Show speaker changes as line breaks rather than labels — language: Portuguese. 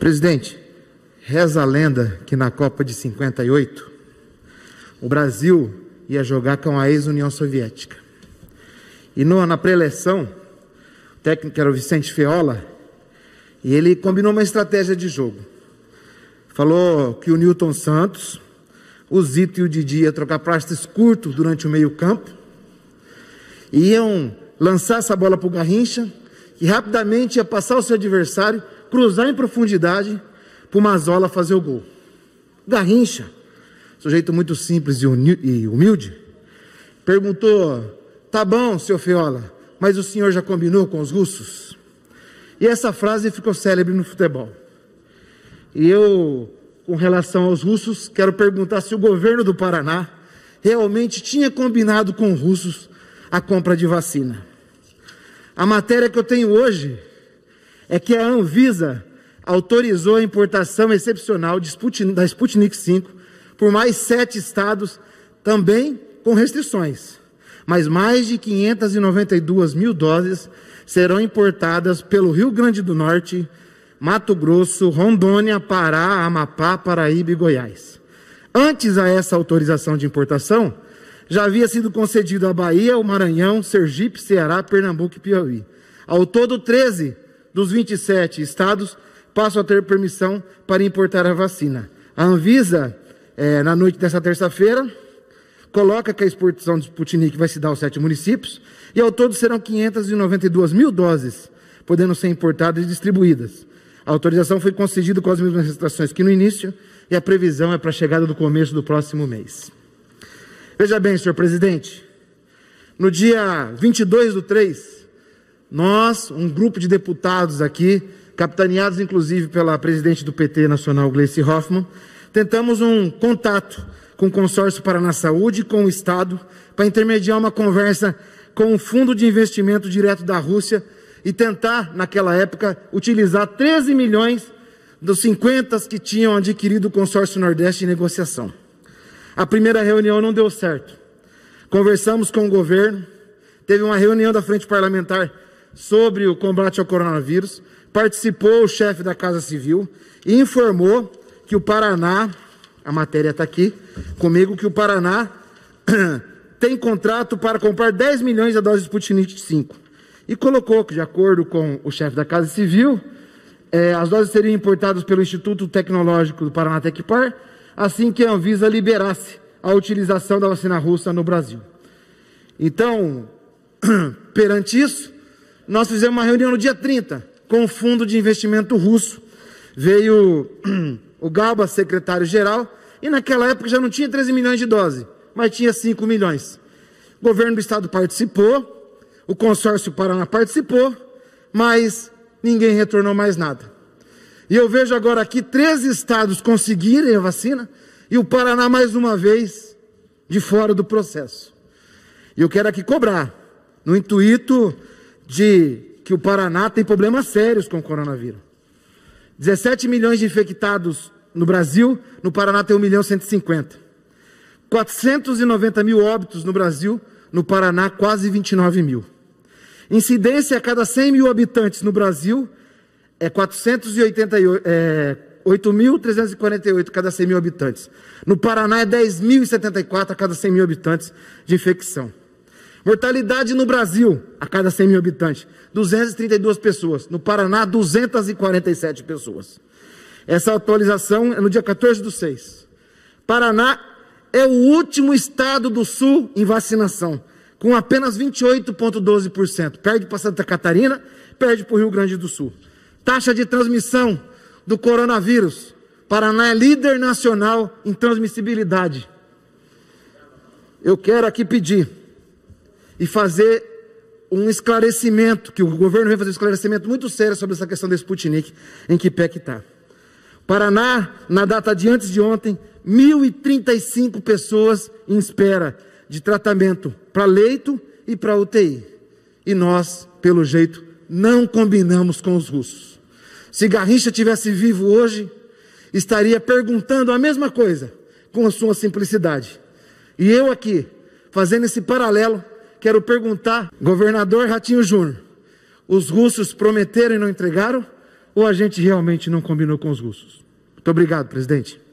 Presidente, reza a lenda que na Copa de 58 o Brasil ia jogar com a ex-União Soviética. E no, na preleção, o técnico era o Vicente Feola, e ele combinou uma estratégia de jogo. Falou que o Newton Santos, o Zito e o Didi iam trocar pastas curtos durante o meio-campo, iam lançar essa bola para o Garrincha que rapidamente ia passar o seu adversário, cruzar em profundidade para o Mazola fazer o gol. Garrincha, sujeito muito simples e humilde, perguntou: Tá bom, seu Fiola, mas o senhor já combinou com os russos? E essa frase ficou célebre no futebol. E eu, com relação aos russos, quero perguntar se o governo do Paraná realmente tinha combinado com os russos a compra de vacina. A matéria que eu tenho hoje é que a Anvisa autorizou a importação excepcional Sputnik, da Sputnik 5 por mais sete estados, também com restrições. Mas mais de 592 mil doses serão importadas pelo Rio Grande do Norte, Mato Grosso, Rondônia, Pará, Amapá, Paraíba e Goiás. Antes a essa autorização de importação, já havia sido concedido à Bahia, ao Maranhão, Sergipe, Ceará, Pernambuco e Piauí. Ao todo, 13 dos 27 estados passam a ter permissão para importar a vacina. A Anvisa, é, na noite desta terça-feira, coloca que a exportação de Sputnik vai se dar aos sete municípios e ao todo serão 592 mil doses, podendo ser importadas e distribuídas. A autorização foi concedida com as mesmas restrições que no início e a previsão é para a chegada do começo do próximo mês. Veja bem, senhor presidente, no dia 22 do 3, nós, um grupo de deputados aqui, capitaneados inclusive pela presidente do PT Nacional, Gleice Hoffmann, tentamos um contato com o Consórcio Paraná Saúde e com o Estado para intermediar uma conversa com o Fundo de Investimento Direto da Rússia e tentar, naquela época, utilizar 13 milhões dos 50 que tinham adquirido o consórcio Nordeste em negociação. A primeira reunião não deu certo. Conversamos com o governo, teve uma reunião da frente parlamentar sobre o combate ao coronavírus, participou o chefe da Casa Civil e informou que o Paraná, a matéria está aqui comigo, que o Paraná tem contrato para comprar 10 milhões de doses de Sputnik 5. E colocou que, de acordo com o chefe da Casa Civil, eh, as doses seriam importadas pelo Instituto Tecnológico do Paraná Tecpar assim que a Anvisa liberasse a utilização da vacina russa no Brasil. Então, perante isso, nós fizemos uma reunião no dia 30 com o Fundo de Investimento Russo. Veio o Galba, secretário-geral, e naquela época já não tinha 13 milhões de doses, mas tinha 5 milhões. O governo do estado participou, o consórcio Paraná participou, mas ninguém retornou mais nada. E eu vejo agora aqui três estados conseguirem a vacina e o Paraná, mais uma vez, de fora do processo. E eu quero aqui cobrar, no intuito de que o Paraná tem problemas sérios com o coronavírus. 17 milhões de infectados no Brasil, no Paraná tem 1 milhão 150. 490 mil óbitos no Brasil, no Paraná quase 29 mil. Incidência a cada 100 mil habitantes no Brasil, é 488, é, 8.348 cada 100 mil habitantes. No Paraná é 10.074 a cada 100 mil habitantes de infecção. Mortalidade no Brasil, a cada 100 mil habitantes, 232 pessoas. No Paraná, 247 pessoas. Essa atualização é no dia 14 do 6. Paraná é o último estado do Sul em vacinação, com apenas 28,12%. Perde para Santa Catarina, perde para o Rio Grande do Sul. Taxa de transmissão do coronavírus. Paraná é líder nacional em transmissibilidade. Eu quero aqui pedir e fazer um esclarecimento, que o governo vem fazer um esclarecimento muito sério sobre essa questão do Sputnik, em que pé que está. Paraná, na data de antes de ontem, 1.035 pessoas em espera de tratamento para leito e para UTI. E nós, pelo jeito, não combinamos com os russos. Se Garrincha tivesse vivo hoje, estaria perguntando a mesma coisa, com a sua simplicidade. E eu aqui, fazendo esse paralelo, quero perguntar, governador Ratinho Júnior, os russos prometeram e não entregaram? Ou a gente realmente não combinou com os russos? Muito obrigado, presidente.